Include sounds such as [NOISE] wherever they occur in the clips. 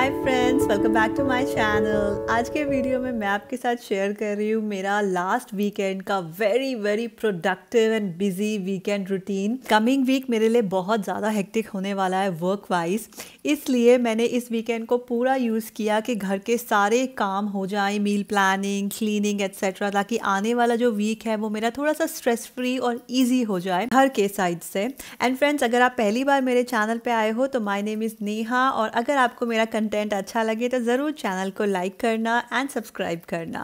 hi friends welcome back to my channel आज के video में मैं आपके साथ शेयर कर रही हूँ मेरा लास्ट वीकेंड का very very productive and busy weekend routine coming week मेरे लिए बहुत ज़्यादा हेक्टिक होने वाला है वर्क वाइज इसलिए मैंने इस वीकेंड को पूरा यूज़ किया कि घर के सारे काम हो जाए मील प्लानिंग क्लीनिंग एट्सेट्रा ताकि आने वाला जो वीक है वो मेरा थोड़ा सा स्ट्रेस फ्री और ईजी हो जाए घर के साइड से एंड फ्रेंड्स अगर आप पहली बार मेरे चैनल पर आए हो तो माई नेम इज़ नेहा और अगर आपको मेरा कंटेंट अच्छा लगे तो ज़रूर चैनल को लाइक करना एंड सब्सक्राइब करना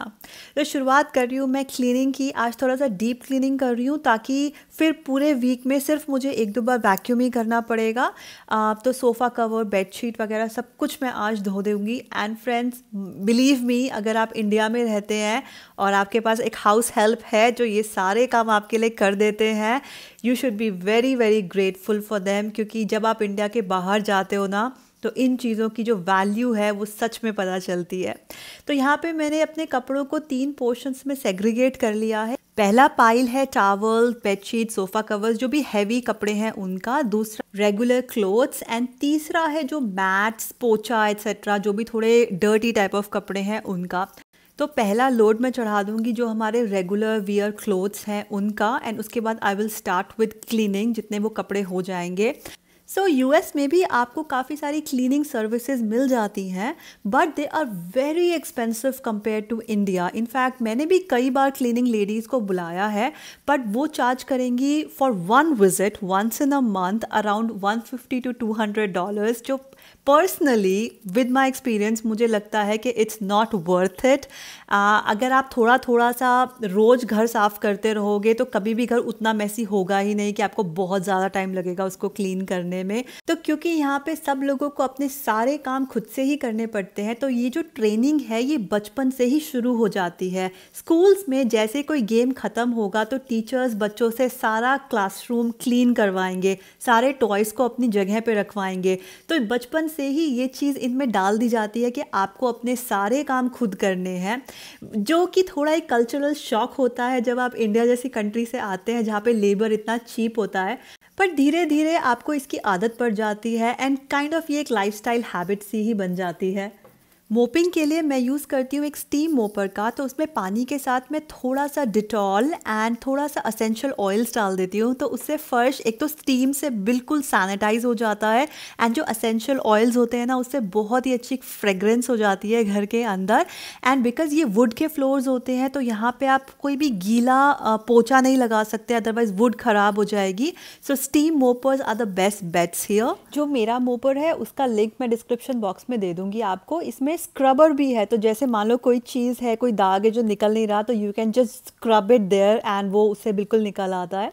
तो शुरुआत कर रही हूँ मैं क्लीनिंग की आज थोड़ा सा डीप क्लीनिंग कर रही हूँ ताकि फिर पूरे वीक में सिर्फ मुझे एक दो बार वैक्यूम ही करना पड़ेगा आप तो सोफ़ा कवर बेडशीट वगैरह सब कुछ मैं आज धो दूँगी एंड फ्रेंड्स बिलीव मी अगर आप इंडिया में रहते हैं और आपके पास एक हाउस हेल्प है जो ये सारे काम आपके लिए कर देते हैं you should be very very grateful for them क्योंकि जब आप इंडिया के बाहर जाते हो ना तो इन चीज़ों की जो वैल्यू है वो सच में पता चलती है तो यहाँ पे मैंने अपने कपड़ों को तीन पोर्शंस में सेग्रीगेट कर लिया है पहला पाइल है टावल बेडशीट सोफ़ा कवर्स जो भी हैवी कपड़े हैं उनका दूसरा रेगुलर क्लोथ्स एंड तीसरा है जो मैट्स पोचा एट्सेट्रा जो भी थोड़े डर्टी टाइप ऑफ कपड़े हैं उनका तो पहला लोड मैं चढ़ा दूंगी जो हमारे रेगुलर वियर क्लोथ्स हैं उनका एंड उसके बाद I will start with cleaning जितने वो कपड़े हो जाएंगे सो so, एस में भी आपको काफ़ी सारी क्लीनिंग सर्विसेज मिल जाती हैं but they are very expensive compare to India in fact मैंने भी कई बार क्लीनिंग लेडीज़ को बुलाया है बट वो चार्ज करेंगी for one visit once in a month around 150 two two hundred dollars जो पर्सनली विद माई एक्सपीरियंस मुझे लगता है कि इट्स नॉट वर्थ इट अगर आप थोड़ा थोड़ा सा रोज़ घर साफ़ करते रहोगे तो कभी भी घर उतना मैसी होगा ही नहीं कि आपको बहुत ज़्यादा टाइम लगेगा उसको क्लीन करने करने में तो क्योंकि यहाँ पे सब लोगों को अपने सारे काम खुद से ही करने पड़ते हैं तो ये जो ट्रेनिंग है ये बचपन से ही शुरू हो जाती है स्कूल्स में जैसे कोई गेम ख़त्म होगा तो टीचर्स बच्चों से सारा क्लासरूम क्लीन करवाएंगे सारे टॉयज़ को अपनी जगह पे रखवाएंगे तो बचपन से ही ये चीज़ इनमें डाल दी जाती है कि आपको अपने सारे काम खुद करने हैं जो कि थोड़ा एक कल्चरल शॉक होता है जब आप इंडिया जैसी कंट्री से आते हैं जहाँ पे लेबर इतना चीप होता है पर धीरे धीरे आपको इसकी आदत पड़ जाती है एंड काइंड ऑफ ये एक लाइफस्टाइल हैबिट सी ही बन जाती है मोपिंग के लिए मैं यूज़ करती हूँ एक स्टीम मोपर का तो उसमें पानी के साथ मैं थोड़ा सा डिटॉल एंड थोड़ा सा असेंशियल ऑयल्स डाल देती हूँ तो उससे फ़र्श एक तो स्टीम से बिल्कुल सैनिटाइज हो जाता है एंड जो असेंशियल ऑयल्स होते हैं ना उससे बहुत ही अच्छी फ्रेगरेंस हो जाती है घर के अंदर एंड बिकॉज ये वुड के फ्लोर्स होते हैं तो यहाँ पर आप कोई भी गीला पोचा नहीं लगा सकते अदरवाइज़ वुड ख़राब हो जाएगी so steam moppers are the best bets here जो मेरा मोपर है उसका लिंक मैं डिस्क्रिप्शन बॉक्स में दे दूँगी आपको इसमें स्क्रबर भी है तो जैसे मान लो कोई चीज़ है कोई दाग है जो निकल नहीं रहा तो you can just scrub it there and वो उससे बिल्कुल निकल आता है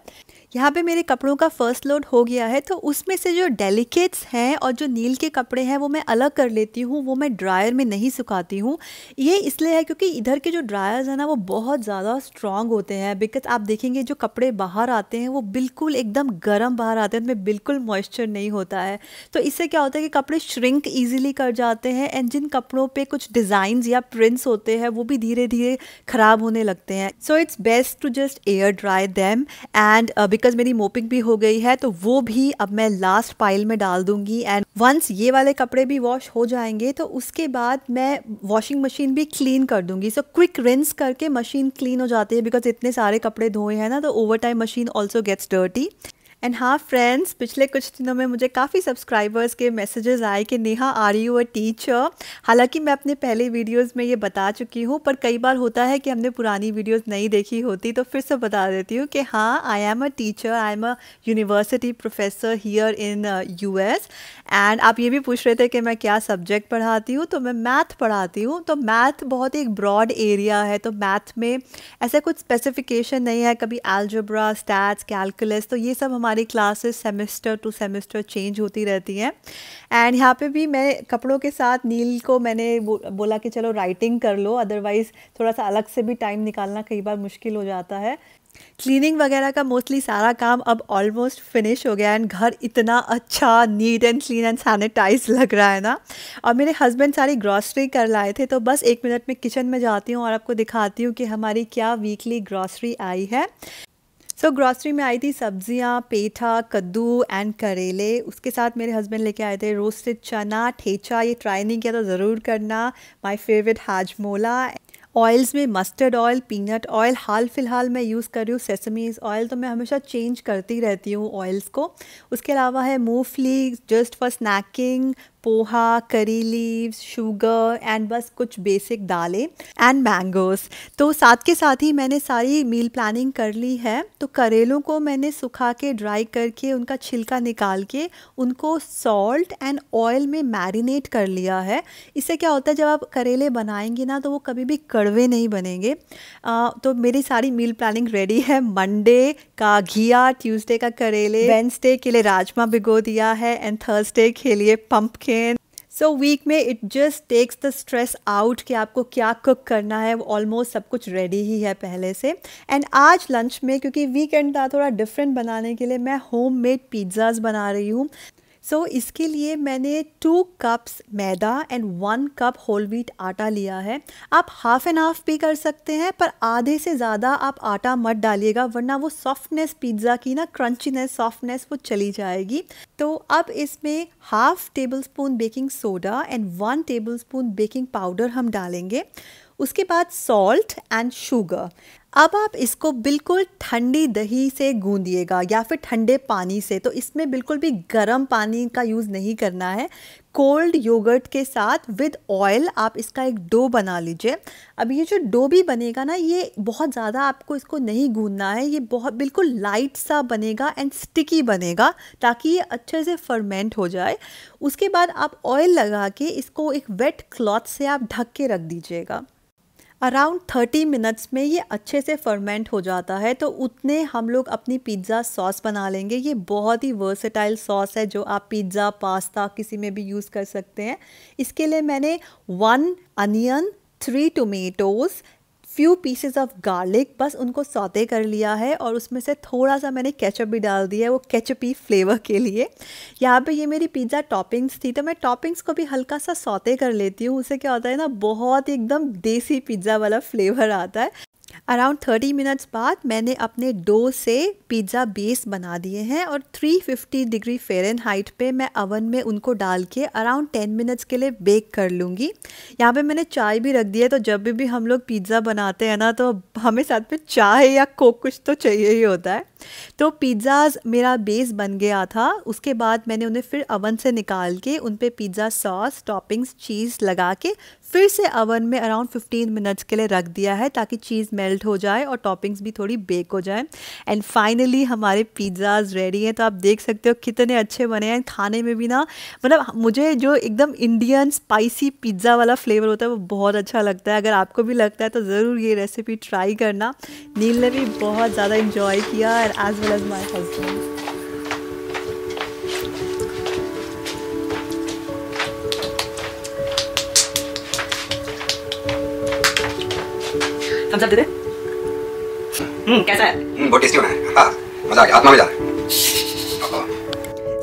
यहाँ पे मेरे कपड़ों का फर्स्ट लोड हो गया है तो उसमें से जो डेलिकेट्स हैं और जो नील के कपड़े हैं वो मैं अलग कर लेती हूँ वो मैं ड्रायर में नहीं सुखाती हूँ ये इसलिए है क्योंकि इधर के जो ड्रायर्स हैं ना वो बहुत ज़्यादा स्ट्रॉन्ग होते हैं बिकॉज आप देखेंगे जो कपड़े बाहर आते हैं वो बिल्कुल एकदम गर्म बाहर आते हैं उनमें बिल्कुल मॉइस्चर नहीं होता है तो इससे क्या होता है कि कपड़े श्रिंक ईजिली कर जाते हैं एंड जिन कपड़ों पर कुछ डिज़ाइंस या प्रिंट्स होते हैं वो भी धीरे धीरे ख़राब होने लगते हैं so it's best to just air dry them and because मेरी मोपिंग भी हो गई है तो वो भी अब मैं लास्ट पाइल में डाल दूंगी एंड वंस ये वाले कपड़े भी वॉश हो जाएंगे तो उसके बाद मैं वॉशिंग मशीन भी क्लीन कर दूंगी सो क्विक रिंस करके मशीन क्लीन हो जाती है बिकॉज इतने सारे कपड़े धोए हैं ना तो over time machine also gets dirty and हाँ फ्रेंड्स पिछले कुछ दिनों में मुझे काफ़ी सब्सक्राइबर्स के मैसेजेस आए कि Neha are you a teacher हालांकि मैं अपने पहले वीडियोस में ये बता चुकी हूँ पर कई बार होता है कि हमने पुरानी वीडियोस नहीं देखी होती तो फिर से बता देती हूँ कि हाँ I am a teacher I am a university professor here in U S and आप ये भी पूछ रहे थे कि मैं क्या सब्जेक्ट पढ़ाती हूँ तो मैं मैथ पढ़ाती हूँ तो मैथ बहुत ही एक ब्रॉड एरिया है तो मैथ में ऐसा कुछ स्पेसिफिकेशन नहीं है कभी एल्जब्रा स्टैट्स कैलकुलस तो ये सब हमारे हमारी classes semester to semester change होती रहती हैं एंड यहाँ पे भी मैं कपड़ों के साथ नील को मैंने बो, बोला कि चलो राइटिंग कर लो अदरवाइज़ थोड़ा सा अलग से भी टाइम निकालना कई बार मुश्किल हो जाता है क्लीनिंग वगैरह का मोस्टली सारा काम अब ऑलमोस्ट फिनिश हो गया एंड घर इतना अच्छा neat and clean and sanitize लग रहा है ना और मेरे हस्बैंड सारी ग्रॉसरी कर लाए थे तो बस एक मिनट में किचन में जाती हूँ और आपको दिखाती हूँ कि हमारी क्या वीकली ग्रॉसरी आई है सो so, ग्रॉसरी में आई थी सब्जियाँ पेठा कद्दू एंड करेले उसके साथ मेरे हस्बैंड लेके आए थे रोस्टेड चना ठेचा ये ट्राई नहीं किया तो ज़रूर करना माय फेवरेट हाजमोला ऑयल्स में मस्टर्ड ऑयल पीनट ऑयल हाल फिलहाल मैं यूज़ कर रही हूँ सेसमीज ऑयल तो मैं हमेशा चेंज करती रहती हूँ ऑयल्स को उसके अलावा है मूफली just for snacking poha curry leaves sugar and बस कुछ बेसिक दालें एंड मैंगोस तो साथ के साथ ही मैंने सारी मील प्लानिंग कर ली है तो करेलों को मैंने सुखा के ड्राई करके उनका छिलका निकाल के उनको सॉल्ट एंड ऑयल में मैरिनेट कर लिया है इससे क्या होता है जब आप करेले बनाएंगे ना तो वो कभी भी कड़वे नहीं बनेंगे आ, तो मेरी सारी मील प्लानिंग रेडी है मंडे का घिया ट्यूसडे का करेले वेंसडे के लिए राजमा भिगो दिया है एंड थर्सडे के लिए पम्प सो so, वीक में it just takes the stress out कि आपको क्या कुक करना है ऑलमोस्ट सब कुछ रेडी ही है पहले से एंड आज लंच में क्योंकि वीकेंड था थोड़ा डिफरेंट बनाने के लिए मैं होम मेड पिज्ज़ाज बना रही हूँ सो so, इसके लिए मैंने टू कप्स मैदा and one cup whole wheat आटा लिया है आप हाफ एंड हाफ भी कर सकते हैं पर आधे से ज़्यादा आप आटा मत डालिएगा वरना वो सॉफ्टनेस पिज्ज़ा की ना क्रंचीनेस सॉफ्टनेस वो चली जाएगी तो अब इसमें half tablespoon baking soda and one tablespoon baking powder हम डालेंगे उसके बाद सॉल्ट एंड शुगर अब आप इसको बिल्कुल ठंडी दही से गूंदिएगा या फिर ठंडे पानी से तो इसमें बिल्कुल भी गर्म पानी का यूज़ नहीं करना है कोल्ड योगर्ट के साथ विद ऑयल आप इसका एक डो बना लीजिए अब ये जो डो भी बनेगा ना ये बहुत ज़्यादा आपको इसको नहीं गूंदना है ये बहुत बिल्कुल लाइट सा बनेगा एंड स्टिकी बनेगा ताकि ये अच्छे से फर्मेंट हो जाए उसके बाद आप ऑयल लगा के इसको एक वेट क्लॉथ से आप ढक के रख दीजिएगा अराउंड थर्टी मिनट्स में ये अच्छे से फर्मेंट हो जाता है तो उतने हम लोग अपनी पिज़्ज़ा सॉस बना लेंगे ये बहुत ही वर्सेटाइल सॉस है जो आप पिज़्ज़ा पास्ता किसी में भी यूज़ कर सकते हैं इसके लिए मैंने one onion three tomatoes few pieces of garlic बस उनको सौते कर लिया है और उसमें से थोड़ा सा मैंने केचप भी डाल दिया है वो केचपी फ्लेवर के लिए यहाँ पे ये मेरी पिज़्ज़ा टॉपिंग्स थी तो मैं टॉपिंग्स को भी हल्का सा सौते कर लेती हूँ उससे क्या होता है ना बहुत एकदम देसी पिज़्ज़ा वाला फ्लेवर आता है अराउंड थर्टी मिनट्स बाद मैंने अपने डो से पिज़्ज़ा बेस बना दिए हैं और 350 डिग्री फेरन हाइट पर मैं अवन में उनको डाल के अराउंड टेन मिनट्स के लिए बेक कर लूँगी यहाँ पे मैंने चाय भी रख दी है तो जब भी भी हम लोग पिज़्ज़ा बनाते हैं ना तो हमें साथ में चाय या कोक कुछ तो चाहिए ही होता है तो पिज़्ज़ाज मेरा बेस बन गया था उसके बाद मैंने उन्हें फिर अवन से निकाल के उन पर पिज़्ज़ा सॉस टॉपिंग्स चीज़ लगा के फिर से अवन में अराउंड 15 मिनट्स के लिए रख दिया है ताकि चीज़ मेल्ट हो जाए और टॉपिंग्स भी थोड़ी बेक हो जाए एंड फाइनली हमारे पिज़्ज़ाज रेडी हैं तो आप देख सकते हो कितने अच्छे बने हैं खाने में भी ना मतलब मुझे जो एकदम इंडियन स्पाइसी पिज़्ज़ा वाला फ्लेवर होता है वो बहुत अच्छा लगता है अगर आपको भी लगता है तो ज़रूर ये रेसिपी ट्राई करना नील ने भी बहुत ज़्यादा इंजॉय किया as well as my husband thumbs up दे दे हम्म कैसा है हम्म बहुत टेस्टी बना है हाँ मजा आ गया आत्मा में जा रहा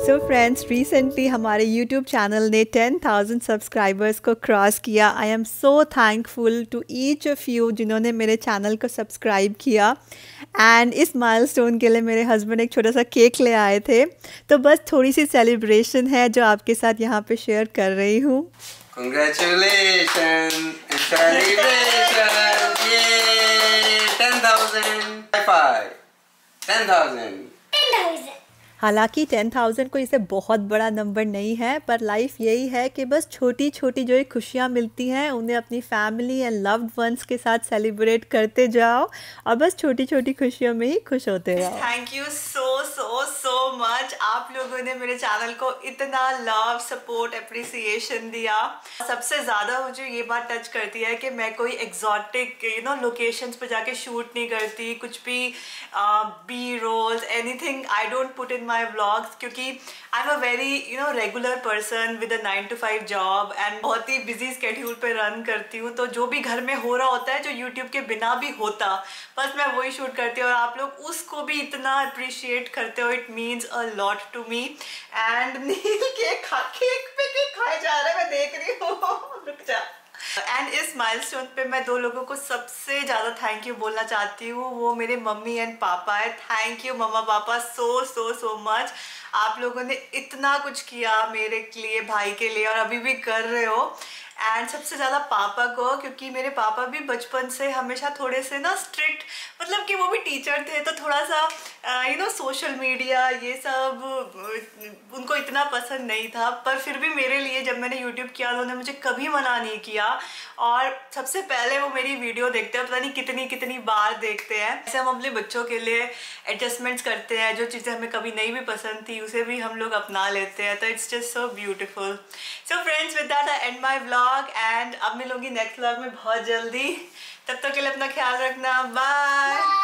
सो फ्रेंड्स रिसेंटली हमारे यूट्यूब चैनल ने 10,000 सब्सक्राइबर्स को क्रॉस किया I am so thankful to each of you जिन्होंने मेरे चैनल को सब्सक्राइब किया एंड इस माइलस्टोन के लिए मेरे हस्बैंड एक छोटा सा केक ले आए थे तो बस थोड़ी सी सेलिब्रेशन है जो आपके साथ यहाँ पे शेयर कर रही हूँ हालांकि टेन थाउजेंड को इसे बहुत बड़ा नंबर नहीं है पर लाइफ यही है कि बस छोटी छोटी जो खुशियाँ मिलती हैं उन्हें अपनी फैमिली एंड लव्ड वंस के साथ सेलिब्रेट करते जाओ और बस छोटी छोटी खुशियों में ही खुश होते रहो thank you so so so much आप लोगों ने मेरे चैनल को इतना लव सपोर्ट अप्रिसिएशन दिया सबसे ज़्यादा मुझे ये बात टच करती है कि मैं कोई एग्जॉटिक यू नो लोकेशंस पर जाके शूट नहीं करती कुछ भी B rolls anything I don't put in my vlogs क्योंकि I am a very you know regular person with a nine to five job and बहुत ही बिजी स्केड्यूल पर रन करती हूँ तो जो भी घर में हो रहा होता है जो यूट्यूब के बिना भी होता बस मैं वही शूट करती हूँ और आप लोग उसको भी इतना अप्रिशिएट कर करते हो it means a lot to me and Neel cake खा केक पे केक खाए जा रहे है मैं देख रही हूँ [LAUGHS] रुक जा एंड इस माइलस्टोन पे मैं दो लोगों को सबसे ज़्यादा थैंक यू बोलना चाहती हूँ वो मेरे मम्मी एंड पापा है थैंक यू मम्मा पापा सो सो सो मच आप लोगों ने इतना कुछ किया मेरे लिए भाई के लिए और अभी भी कर रहे हो एंड सबसे ज़्यादा पापा को क्योंकि मेरे पापा भी बचपन से हमेशा थोड़े से ना स्ट्रिक्ट मतलब कि वो भी टीचर थे तो थोड़ा सा यू नो सोशल मीडिया ये सब उनको इतना पसंद नहीं था पर फिर भी मेरे लिए जब मैंने यूट्यूब किया तो उन्होंने मुझे कभी मना नहीं किया और सबसे पहले वो मेरी वीडियो देखते हैं पता नहीं कितनी कितनी बार देखते हैं ऐसे हम अपने बच्चों के लिए एडजस्टमेंट्स करते हैं जो चीज़ें हमें कभी नहीं भी पसंद थी उसे भी हम लोग अपना लेते हैं तो it's just so beautiful so friends with that and my blog and अब मिलूंगी नेक्स्ट ब्लॉग में बहुत जल्दी तब तक तो के लिए अपना ख्याल रखना बाय